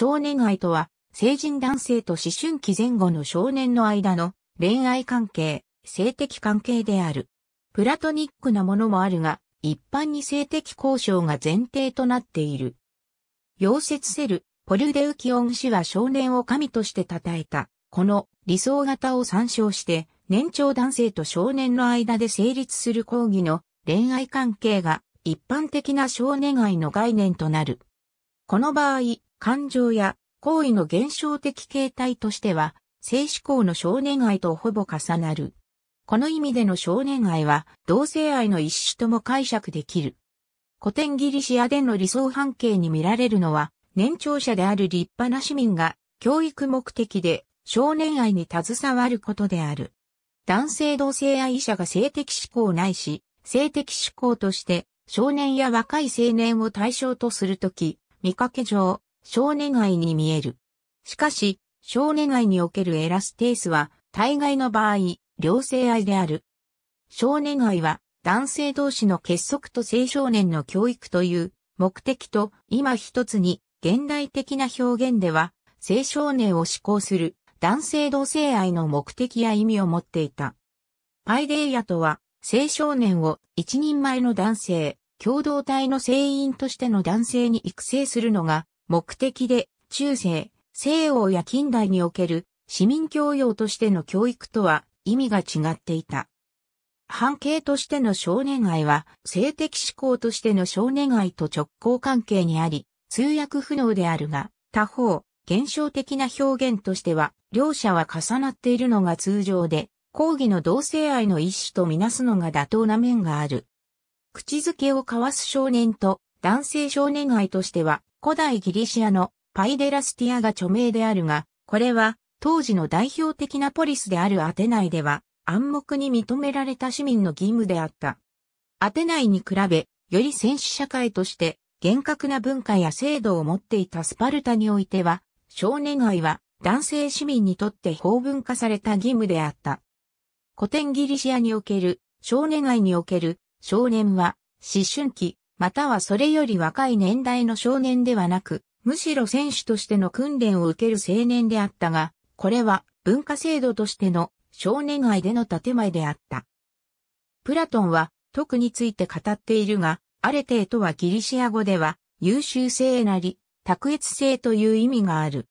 少年愛とは、成人男性と思春期前後の少年の間の恋愛関係、性的関係である。プラトニックなものもあるが、一般に性的交渉が前提となっている。溶接セル、ポルデウキオン氏は少年を神として称えた。この理想型を参照して、年長男性と少年の間で成立する講義の恋愛関係が一般的な少年愛の概念となる。この場合、感情や行為の現象的形態としては、性思考の少年愛とほぼ重なる。この意味での少年愛は同性愛の一種とも解釈できる。古典ギリシアでの理想半径に見られるのは、年長者である立派な市民が教育目的で少年愛に携わることである。男性同性愛者が性的思考ないし、性的思考として少年や若い青年を対象とするとき、見かけ上、少年愛に見える。しかし、少年愛におけるエラステースは、大概の場合、両性愛である。少年愛は、男性同士の結束と青少年の教育という目的と、今一つに、現代的な表現では、青少年を志向する男性同性愛の目的や意味を持っていた。パイデイヤとは、青少年を一人前の男性、共同体の成員としての男性に育成するのが目的で中世、西欧や近代における市民教養としての教育とは意味が違っていた。半径としての少年愛は性的思考としての少年愛と直行関係にあり、通訳不能であるが、他方、現象的な表現としては、両者は重なっているのが通常で、抗議の同性愛の一種とみなすのが妥当な面がある。口づけを交わす少年と男性少年愛としては、古代ギリシアのパイデラスティアが著名であるが、これは当時の代表的なポリスであるアテナイでは暗黙に認められた市民の義務であった。アテナイに比べ、より戦死社会として厳格な文化や制度を持っていたスパルタにおいては、少年愛は男性市民にとって法文化された義務であった。古典ギリシアにおける少年愛における少年は思春期、またはそれより若い年代の少年ではなく、むしろ選手としての訓練を受ける青年であったが、これは文化制度としての少年愛での建前であった。プラトンは特について語っているが、アレテーとはギリシア語では優秀性なり、卓越性という意味がある。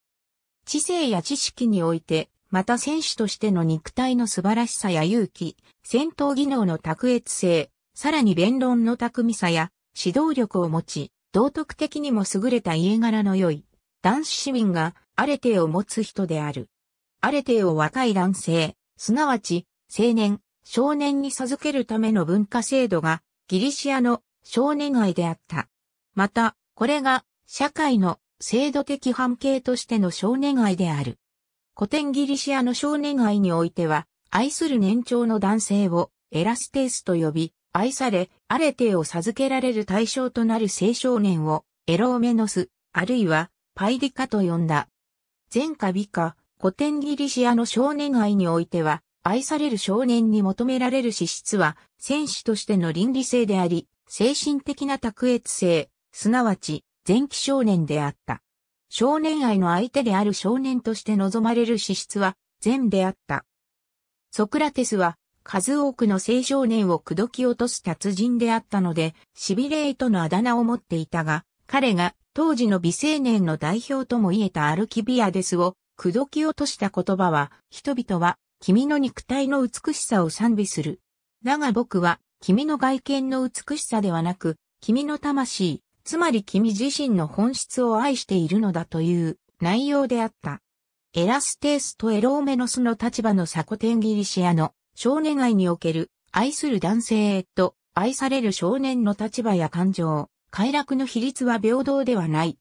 知性や知識において、また選手としての肉体の素晴らしさや勇気、戦闘技能の卓越性、さらに弁論の巧みさや指導力を持ち、道徳的にも優れた家柄の良い、男子市民がアレテーを持つ人である。アレテーを若い男性、すなわち青年、少年に授けるための文化制度がギリシアの少年街であった。また、これが社会の制度的半径としての少年街である。古典ギリシアの少年街においては、愛する年長の男性をエラステースと呼び、愛され、アレテを授けられる対象となる青少年を、エローメノス、あるいは、パイディカと呼んだ。前科美化、古典ギリシアの少年愛においては、愛される少年に求められる資質は、戦士としての倫理性であり、精神的な卓越性、すなわち、前期少年であった。少年愛の相手である少年として望まれる資質は、善であった。ソクラテスは、数多くの青少年を口説き落とす達人であったので、シビレイとのあだ名を持っていたが、彼が当時の美青年の代表とも言えたアルキビアデスを口説き落とした言葉は、人々は君の肉体の美しさを賛美する。だが僕は君の外見の美しさではなく、君の魂、つまり君自身の本質を愛しているのだという内容であった。エラステースとエローメノスの立場のサコテンギリシアの少年愛における愛する男性へと愛される少年の立場や感情、快楽の比率は平等ではない。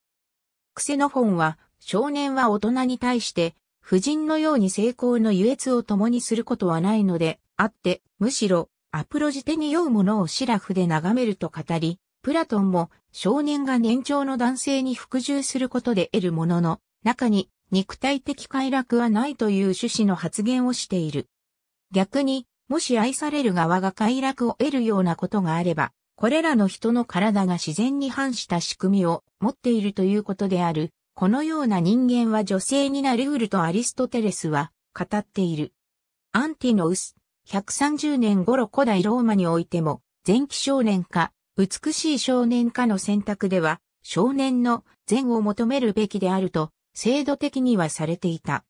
クセノフォンは少年は大人に対して夫人のように成功の優越を共にすることはないのであって、むしろアプロジテに酔うものをシラフで眺めると語り、プラトンも少年が年長の男性に服従することで得るものの中に肉体的快楽はないという趣旨の発言をしている。逆に、もし愛される側が快楽を得るようなことがあれば、これらの人の体が自然に反した仕組みを持っているということである。このような人間は女性になりうるとアリストテレスは語っている。アンティノウス、130年頃古代ローマにおいても、前期少年か、美しい少年かの選択では、少年の善を求めるべきであると、制度的にはされていた。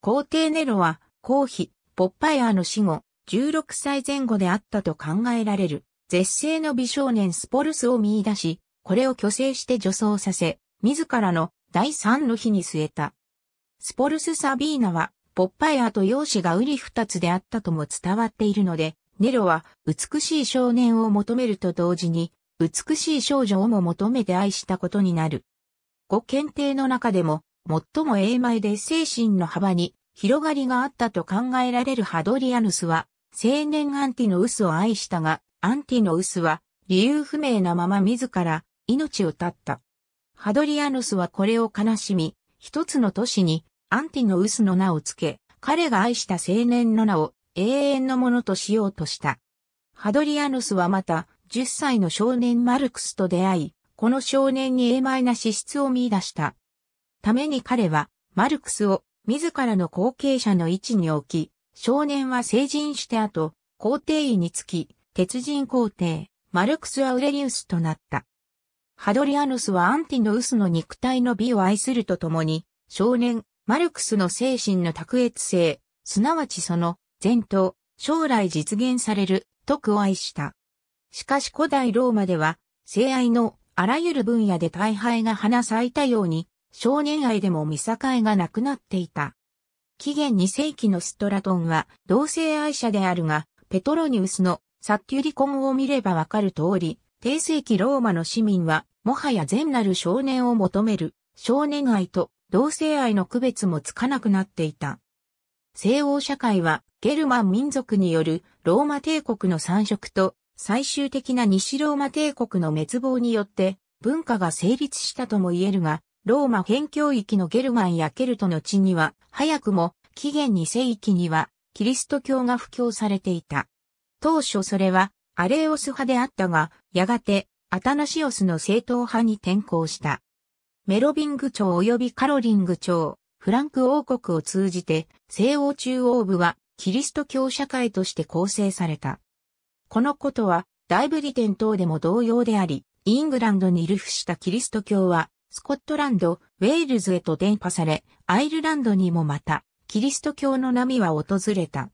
皇帝ネロは、皇妃、ポッパイアの死後、16歳前後であったと考えられる、絶世の美少年スポルスを見出し、これを虚勢して女装させ、自らの第三の日に据えた。スポルス・サビーナは、ポッパイアと容姿がウリ二つであったとも伝わっているので、ネロは美しい少年を求めると同時に、美しい少女をも求めて愛したことになる。ご検定の中でも、最も英米で精神の幅に広がりがあったと考えられるハドリアヌスは、青年アンティノウスを愛したが、アンティノウスは理由不明なまま自ら命を絶った。ハドリアヌスはこれを悲しみ、一つの都市にアンティノウスの名を付け、彼が愛した青年の名を永遠のものとしようとした。ハドリアヌスはまた、10歳の少年マルクスと出会い、この少年に英明な資質を見出した。ために彼は、マルクスを自らの後継者の位置に置き、少年は成人して後、皇帝位につき、鉄人皇帝、マルクス・アウレリウスとなった。ハドリアヌスはアンティノウスの肉体の美を愛するとともに、少年、マルクスの精神の卓越性、すなわちその、前途、将来実現される、とを愛した。しかし古代ローマでは、性愛のあらゆる分野で大敗が花咲いたように、少年愛でも見境がなくなっていた。紀元2世紀のストラトンは同性愛者であるが、ペトロニウスのサッテュリコンを見ればわかる通り、低世紀ローマの市民は、もはや善なる少年を求める、少年愛と同性愛の区別もつかなくなっていた。西欧社会は、ゲルマン民族によるローマ帝国の参色と、最終的な西ローマ帝国の滅亡によって、文化が成立したとも言えるが、ローマ辺境域のゲルマンやケルトの地には、早くも、紀元2世紀には、キリスト教が布教されていた。当初それは、アレオス派であったが、やがて、アタナシオスの正統派に転向した。メロビング朝及びカロリング朝、フランク王国を通じて、西欧中央部は、キリスト教社会として構成された。このことは、大ブリテン等でも同様であり、イングランドに流布したキリスト教は、スコットランド、ウェールズへと伝播され、アイルランドにもまた、キリスト教の波は訪れた。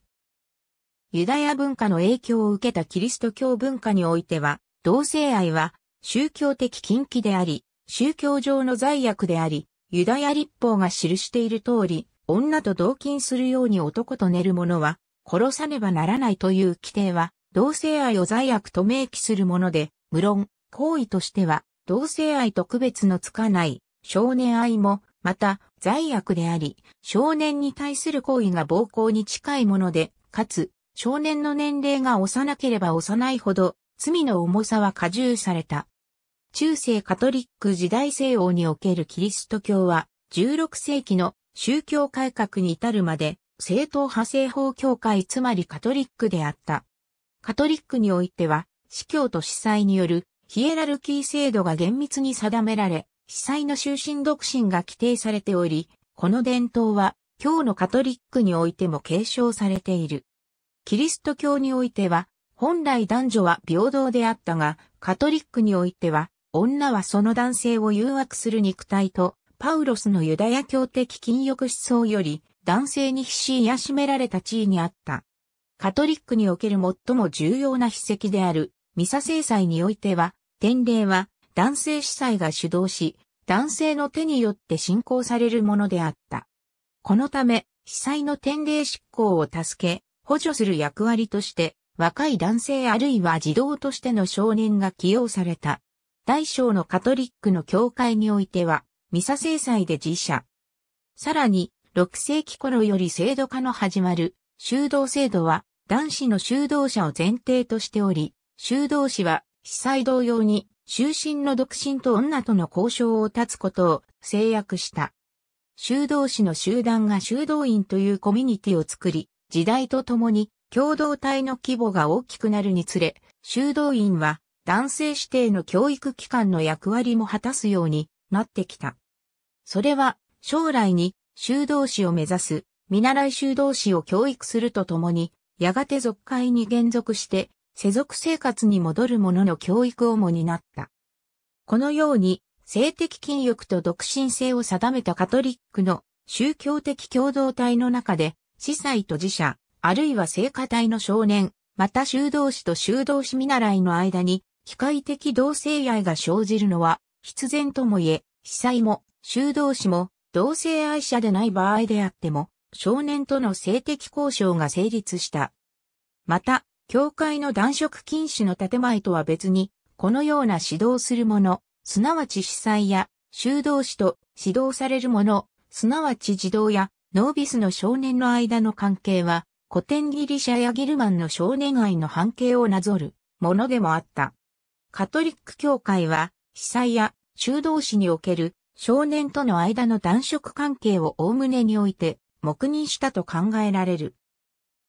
ユダヤ文化の影響を受けたキリスト教文化においては、同性愛は宗教的禁忌であり、宗教上の罪悪であり、ユダヤ立法が記している通り、女と同勤するように男と寝る者は、殺さねばならないという規定は、同性愛を罪悪と明記するもので、無論、行為としては、同性愛と区別のつかない少年愛も、また罪悪であり、少年に対する行為が暴行に近いもので、かつ、少年の年齢が幼ければ幼いほど、罪の重さは加重された。中世カトリック時代西欧におけるキリスト教は、16世紀の宗教改革に至るまで、正統派西法教会つまりカトリックであった。カトリックにおいては、司教と司祭によるヒエラルキー制度が厳密に定められ、司祭の終身独身が規定されており、この伝統は、今日のカトリックにおいても継承されている。キリスト教においては、本来男女は平等であったが、カトリックにおいては、女はその男性を誘惑する肉体と、パウロスのユダヤ教的禁欲思想より、男性に必死癒しめられた地位にあった。カトリックにおける最も重要な筆跡である、ミサ制裁においては、典礼は男性司祭が主導し、男性の手によって進行されるものであった。このため、司祭の典礼執行を助け、補助する役割として、若い男性あるいは児童としての少年が起用された。大小のカトリックの教会においては、ミサ制裁で自社。さらに、6世紀頃より制度化の始まる、修道制度は、男子の修道者を前提としており、修道士は司災同様に、終身の独身と女との交渉を断つことを制約した。修道士の集団が修道院というコミュニティを作り、時代とともに共同体の規模が大きくなるにつれ、修道院は男性指定の教育機関の役割も果たすようになってきた。それは将来に修道士を目指す見習い修道士を教育するとともに、やがて俗界に現属して世俗生活に戻る者の教育をも担った。このように、性的禁欲と独身性を定めたカトリックの宗教的共同体の中で、司祭と自社、あるいは聖歌隊の少年、また修道士と修道士見習いの間に、機械的同性愛が生じるのは、必然ともいえ、司祭も、修道士も、同性愛者でない場合であっても、少年との性的交渉が成立した。また、教会の男食禁止の建前とは別に、このような指導する者、すなわち司祭や修道士と指導される者、すなわち児童やノービスの少年の間の関係は、古典ギリシャやギルマンの少年愛の半径をなぞるものでもあった。カトリック教会は、司祭や修道士における少年との間の男食関係を概ねにおいて黙認したと考えられる。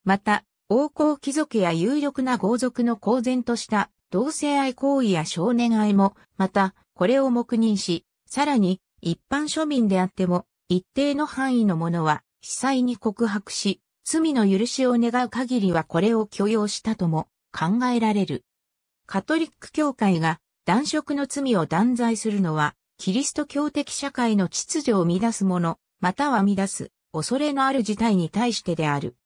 また、王侯貴族や有力な豪族の公然とした同性愛行為や少年愛も、また、これを黙認し、さらに、一般庶民であっても、一定の範囲のものは、司祭に告白し、罪の許しを願う限りはこれを許容したとも考えられる。カトリック教会が男色の罪を断罪するのは、キリスト教的社会の秩序を乱すもの、または乱す、恐れのある事態に対してである。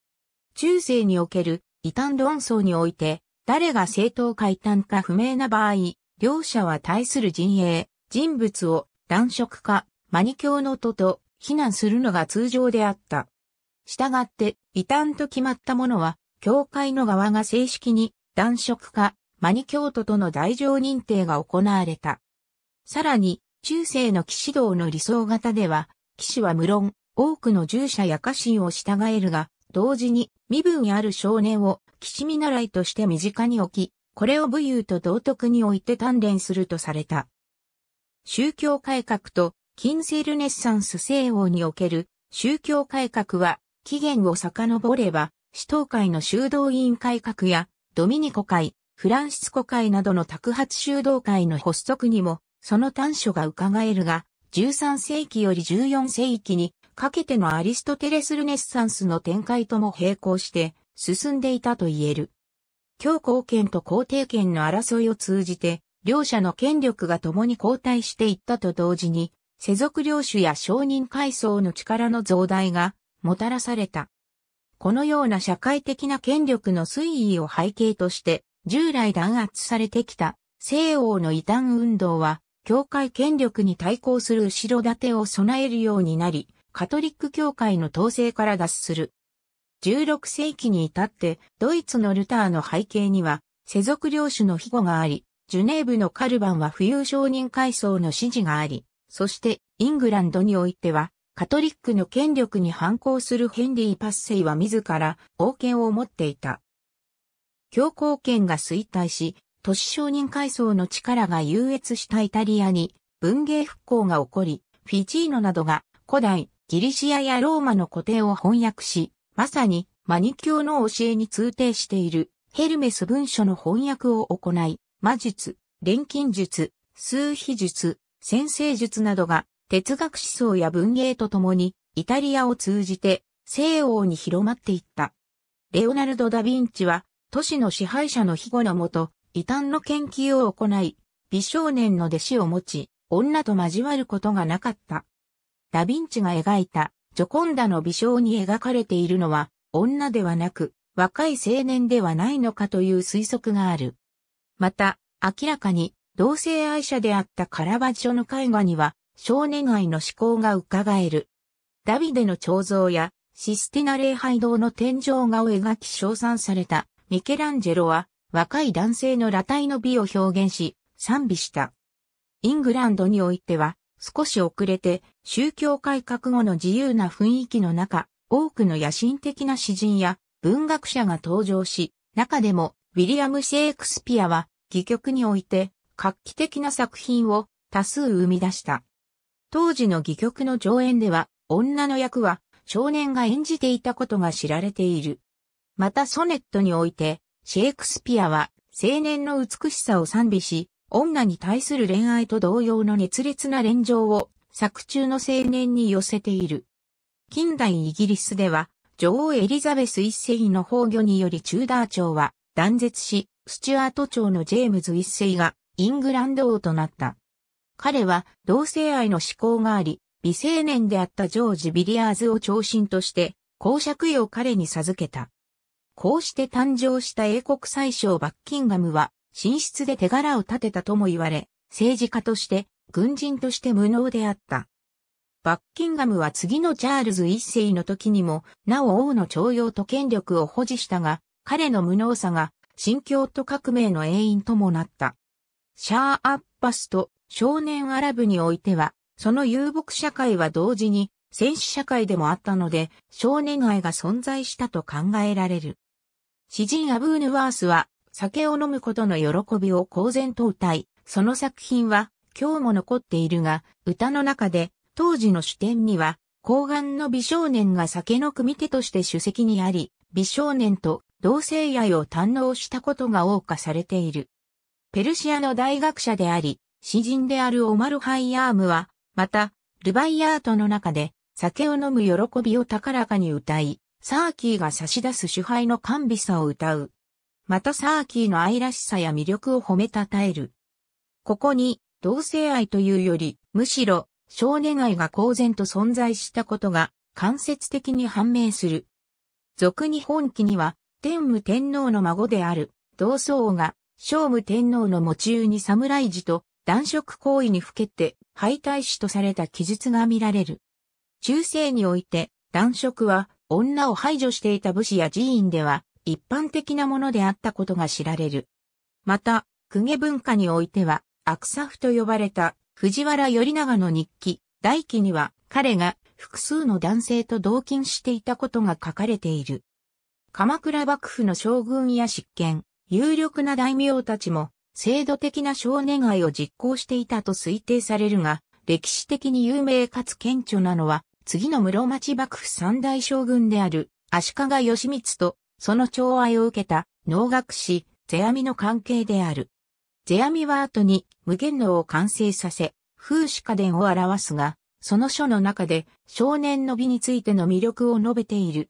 中世における異端論争において、誰が正当か異端か不明な場合、両者は対する陣営、人物を男色化、マニ教の徒と非難するのが通常であった。したがって、異端と決まったものは、教会の側が正式に男色化、マニ教徒との大乗認定が行われた。さらに、中世の騎士道の理想型では、騎士は無論、多くの従者や家臣を従えるが、同時に身分ある少年を騎士見習いとして身近に置き、これを武勇と道徳において鍛錬するとされた。宗教改革と近世ルネッサンス西欧における宗教改革は起源を遡れば、使徒会の修道院改革やドミニコ会、フランシスコ会などの托発修道会の発足にも、その短所が伺えるが、13世紀より14世紀にかけてのアリストテレスルネッサンスの展開とも並行して進んでいたと言える。教皇権と皇帝権の争いを通じて、両者の権力が共に交代していったと同時に、世俗領主や商人階層の力の増大がもたらされた。このような社会的な権力の推移を背景として、従来弾圧されてきた西欧の異端運動は、教会権力に対抗する後ろ盾を備えるようになり、カトリック教会の統制から脱する。16世紀に至ってドイツのルターの背景には世俗領主の庇護があり、ジュネーブのカルバンは富裕商人階層の支持があり、そしてイングランドにおいてはカトリックの権力に反抗するヘンリー・パッセイは自ら王権を持っていた。教皇権が衰退し、都市商人階層の力が優越したイタリアに文芸復興が起こり、フィジーノなどが古代ギリシアやローマの古典を翻訳し、まさにマニ教の教えに通底しているヘルメス文書の翻訳を行い、魔術、錬金術、数秘術、先生術などが哲学思想や文芸とともにイタリアを通じて西欧に広まっていった。レオナルド・ダ・ヴィンチは都市の支配者の庇護のもと異端の研究を行い、美少年の弟子を持ち、女と交わることがなかった。ダヴィンチが描いたジョコンダの微笑に描かれているのは女ではなく若い青年ではないのかという推測がある。また、明らかに同性愛者であったカラバジョの絵画には少年愛の思考が伺える。ダビデの彫像やシスティナ礼拝堂の天井画を描き称賛されたミケランジェロは若い男性の裸体の美を表現し賛美した。イングランドにおいては少し遅れて、宗教改革後の自由な雰囲気の中、多くの野心的な詩人や文学者が登場し、中でも、ウィリアム・シェイクスピアは、戯曲において、画期的な作品を多数生み出した。当時の戯曲の上演では、女の役は少年が演じていたことが知られている。またソネットにおいて、シェイクスピアは青年の美しさを賛美し、女に対する恋愛と同様の熱烈な連情を作中の青年に寄せている。近代イギリスでは、女王エリザベス一世の崩御によりチューダー朝は断絶し、スチュアート朝のジェームズ一世がイングランド王となった。彼は同性愛の思考があり、未成年であったジョージ・ビリアーズを長身として、公爵位を彼に授けた。こうして誕生した英国最小バッキンガムは、寝室で手柄を立てたとも言われ、政治家として、軍人として無能であった。バッキンガムは次のチャールズ一世の時にも、なお王の徴用と権力を保持したが、彼の無能さが、新境と革命の永遠ともなった。シャー・アッパスと少年アラブにおいては、その遊牧社会は同時に戦死社会でもあったので、少年愛が存在したと考えられる。詩人アブーヌワースは酒を飲むことの喜びを公然と歌い、その作品は今日も残っているが、歌の中で当時の主典には、高顔の美少年が酒の組手として主席にあり、美少年と同性愛を堪能したことが謳歌されている。ペルシアの大学者であり、詩人であるオマル・ハイヤームは、また、ルバイアートの中で、酒を飲む喜びを高らかに歌い、サーキーが差し出す主杯の甘美さを歌う。またサーキーの愛らしさや魅力を褒めたたえる。ここに、同性愛というより、むしろ、少年愛が公然と存在したことが、間接的に判明する。俗に本記には、天武天皇の孫である、同僧が、聖武天皇の墓中に侍寺と、男色行為にふけて、敗退死とされた記述が見られる。中世において、男色は、女を排除していた武士や寺院では、一般的なものであったことが知られる。また、公家文化においては、悪フと呼ばれた藤原頼長の日記、大記には彼が複数の男性と同勤していたことが書かれている。鎌倉幕府の将軍や執権、有力な大名たちも制度的な少年愛を実行していたと推定されるが、歴史的に有名かつ顕著なのは、次の室町幕府三大将軍である足利義満とその寵愛を受けた能楽師、世阿弥の関係である。世阿弥は後に無限能を完成させ、風刺家伝を表すが、その書の中で少年の美についての魅力を述べている。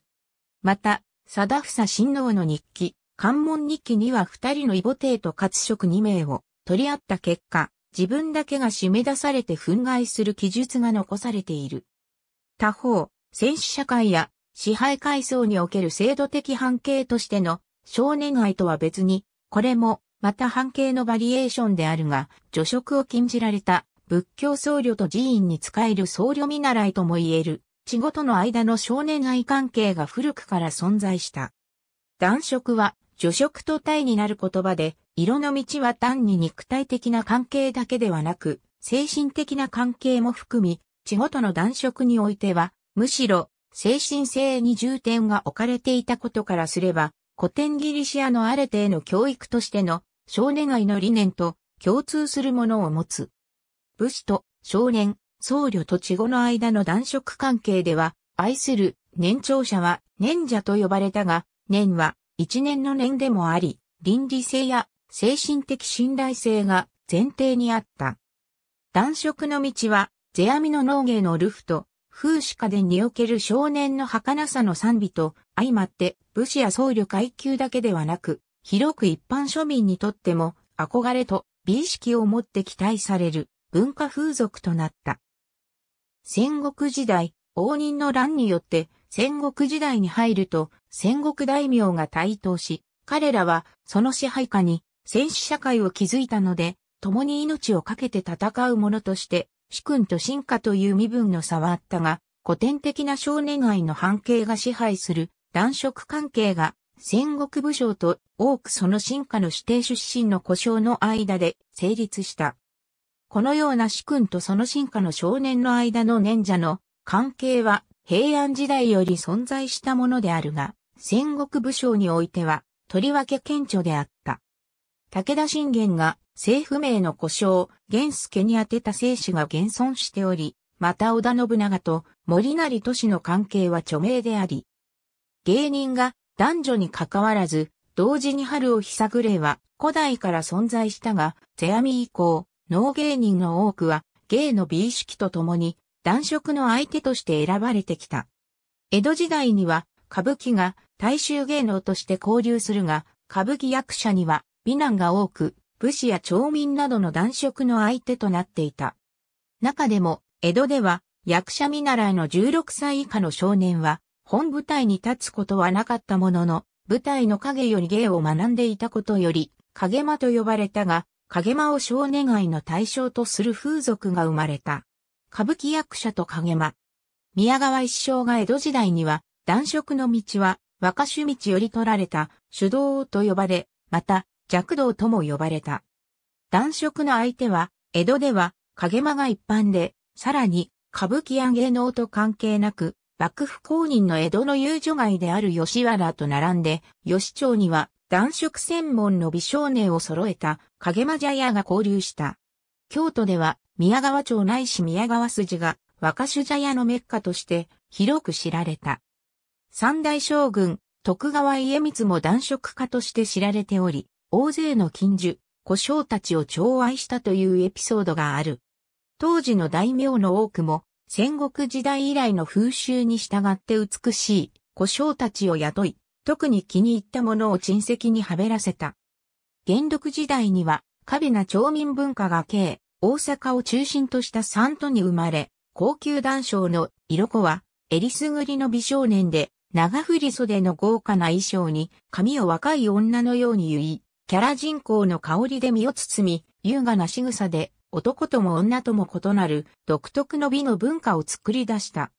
また、貞房親王の日記、関門日記には二人の異母帝と活色二名を取り合った結果、自分だけが締め出されて憤慨する記述が残されている。他方、戦死社会や支配階層における制度的半径としての少年愛とは別に、これもまた半径のバリエーションであるが、除職を禁じられた仏教僧侶と寺院に仕える僧侶見習いとも言える、地ごとの間の少年愛関係が古くから存在した。男色は、除職と体になる言葉で、色の道は単に肉体的な関係だけではなく、精神的な関係も含み、地ごとの男色においては、むしろ精神性に重点が置かれていたことからすれば、古典ギリシアのアレテへの教育としての少年愛の理念と共通するものを持つ。武士と少年、僧侶と稚語の間の男色関係では、愛する年長者は年者と呼ばれたが、年は一年の年でもあり、倫理性や精神的信頼性が前提にあった。男色の道は、世阿弥の農芸のルフと、風刺家伝における少年の儚さの賛美と相まって武士や僧侶階級だけではなく、広く一般庶民にとっても憧れと美意識を持って期待される文化風俗となった。戦国時代、応仁の乱によって戦国時代に入ると戦国大名が台頭し、彼らはその支配下に戦死社会を築いたので、共に命を懸けて戦う者として主君と進化という身分の差はあったが、古典的な少年愛の半径が支配する男色関係が戦国武将と多くその進化の指定出身の故障の間で成立した。このような主君とその進化の少年の間の年者の関係は平安時代より存在したものであるが、戦国武将においてはとりわけ顕著であった。武田信玄が政府名の故障、源助に宛てた生死が現存しており、また織田信長と森成都市の関係は著名であり、芸人が男女に関わらず、同時に春をひさぐれは古代から存在したが、世阿弥以降、能芸人の多くは芸の美意識とともに男色の相手として選ばれてきた。江戸時代には歌舞伎が大衆芸能として交流するが、歌舞伎役者には美男が多く、武士や町民などの男色の相手となっていた。中でも、江戸では、役者見習いの16歳以下の少年は、本舞台に立つことはなかったものの、舞台の影より芸を学んでいたことより、影間と呼ばれたが、影間を少年愛の対象とする風俗が生まれた。歌舞伎役者と影間。宮川一生が江戸時代には、男色の道は、若種道より取られた、主導と呼ばれ、また、弱道とも呼ばれた。男色の相手は、江戸では、影間が一般で、さらに、歌舞伎や芸能と関係なく、幕府公認の江戸の遊女街である吉原と並んで、吉町には、男色専門の美少年を揃えた、影間茶屋が交流した。京都では、宮川町ないし宮川筋が、若手茶屋のメッカとして、広く知られた。三大将軍、徳川家光も男色家として知られており、大勢の近所、古障たちを寵愛したというエピソードがある。当時の大名の多くも、戦国時代以来の風習に従って美しい、古障たちを雇い、特に気に入ったものを珍石にはべらせた。元禄時代には、華美な町民文化が経大阪を中心とした三都に生まれ、高級男性の色子は、えりすぐりの美少年で、長振袖の豪華な衣装に、髪を若い女のように結い、キャラ人口の香りで身を包み、優雅な仕草で、男とも女とも異なる独特の美の文化を作り出した。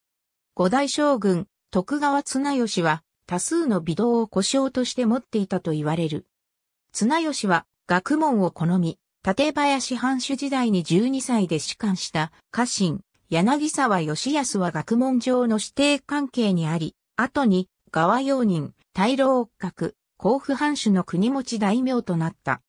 五代将軍、徳川綱吉は、多数の美道を故障として持っていたと言われる。綱吉は、学問を好み、立林藩主時代に12歳で主官した家臣、柳沢義康は学問上の指定関係にあり、後に、側用人、大老閣、甲府藩主の国持ち大名となった。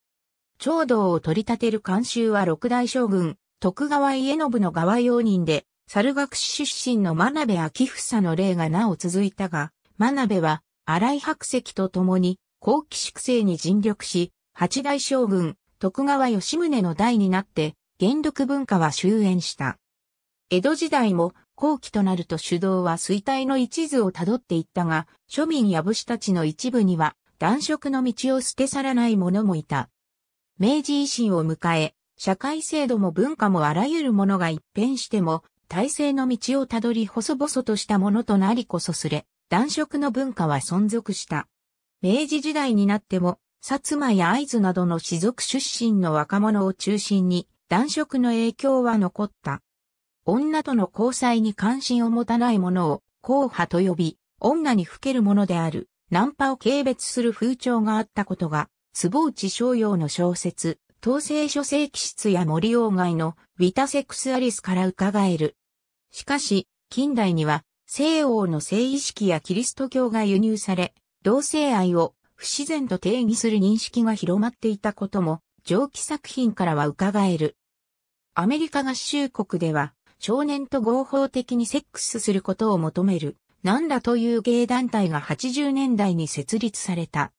長道を取り立てる監修は六代将軍、徳川家信の側用人で、猿学士出身の真鍋さ房の例がなお続いたが、真鍋は荒井白石と共に、後期粛清に尽力し、八代将軍、徳川吉宗の代になって、元禄文化は終焉した。江戸時代も後期となると主導は衰退の一途をたどっていったが、庶民や武士たちの一部には男色の道を捨て去らない者もいた。明治維新を迎え、社会制度も文化もあらゆるものが一変しても、体制の道をたどり細々としたものとなりこそすれ、男色の文化は存続した。明治時代になっても、薩摩や会津などの士族出身の若者を中心に、男色の影響は残った。女との交際に関心を持たない者を、硬派と呼び、女にふけるものである。ナンパを軽蔑する風潮があったことが、坪内翔陽の小説、統制書生気質や森鴎外のウィタセクスアリスから伺える。しかし、近代には西欧の性意識やキリスト教が輸入され、同性愛を不自然と定義する認識が広まっていたことも、上記作品からは伺える。アメリカ合衆国では、少年と合法的にセックスすることを求めるなんだという芸団体が80年代に設立された。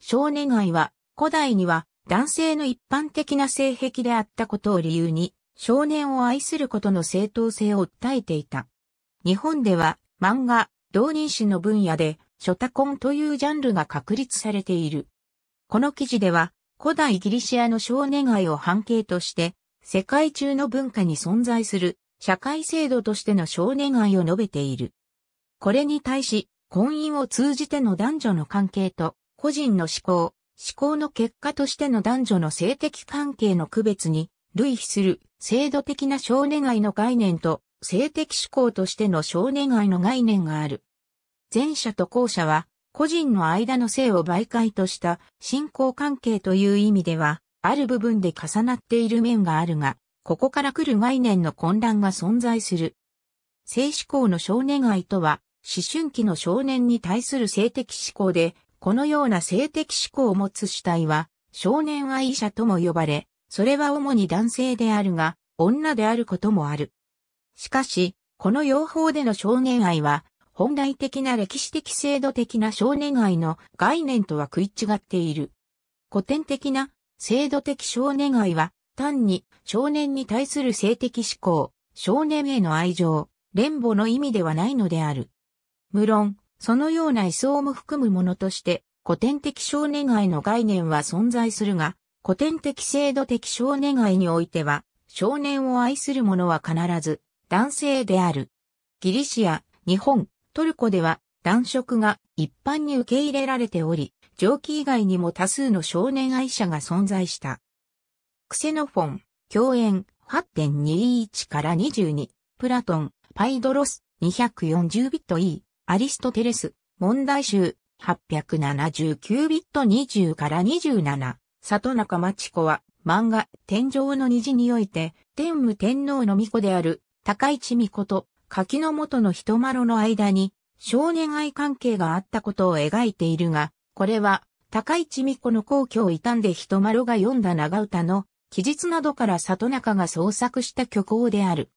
少年愛は、古代には男性の一般的な性癖であったことを理由に、少年を愛することの正当性を訴えていた。日本では漫画、同人誌の分野で、ショタコンというジャンルが確立されている。この記事では、古代ギリシアの少年愛を半径として、世界中の文化に存在する社会制度としての少年愛を述べている。これに対し、婚姻を通じての男女の関係と、個人の思考、思考の結果としての男女の性的関係の区別に、類比する、制度的な少年愛の概念と、性的思考としての少年愛の概念がある。前者と後者は、個人の間の性を媒介とした信仰関係という意味では、ある部分で重なっている面があるが、ここから来る概念の混乱が存在する。性思考の少年愛とは、思春期の少年に対する性的思考で、このような性的思考を持つ主体は、少年愛者とも呼ばれ、それは主に男性であるが、女であることもある。しかし、この用法での少年愛は、本来的な歴史的制度的な少年愛の概念とは食い違っている。古典的な制度的少年愛は、単に少年に対する性的思考、少年への愛情、連母の意味ではないのである。無論、そのような位相も含むものとして、古典的少年愛の概念は存在するが、古典的制度的少年愛においては、少年を愛する者は必ず男性である。ギリシア、日本、トルコでは男色が一般に受け入れられており、上記以外にも多数の少年愛者が存在した。クセノフォン、共演8.21から22、プラトン、パイドロス、240ビット E、アリストテレス、問題集、879ビット20から27、里中町子は、漫画、天上の虹において、天武天皇の巫女である、高市巫女と、柿の元の人丸の間に、少年愛関係があったことを描いているが、これは、高市巫女の皇居を傷んで人丸が読んだ長唄の、記述などから里中が創作した虚構である。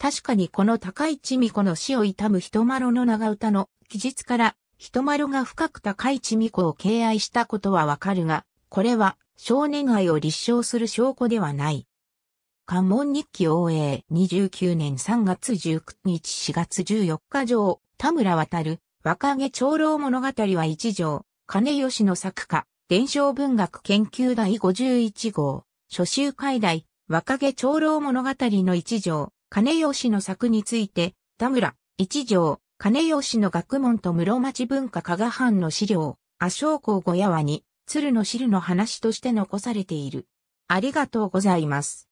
確かにこの高市美子の死を悼む人丸の長唄の記述から、人丸が深く高市美子を敬愛したことはわかるが、これは少年愛を立証する証拠ではない。関門日記応永29年3月19日4月14日上、田村渡、る、若毛長老物語は一条、金吉の作家、伝承文学研究第51号、初週解題、若毛長老物語の一条、金吉の作について、田村、一条、金吉の学問と室町文化加賀藩の資料、阿昌公小屋和に、鶴の汁の話として残されている。ありがとうございます。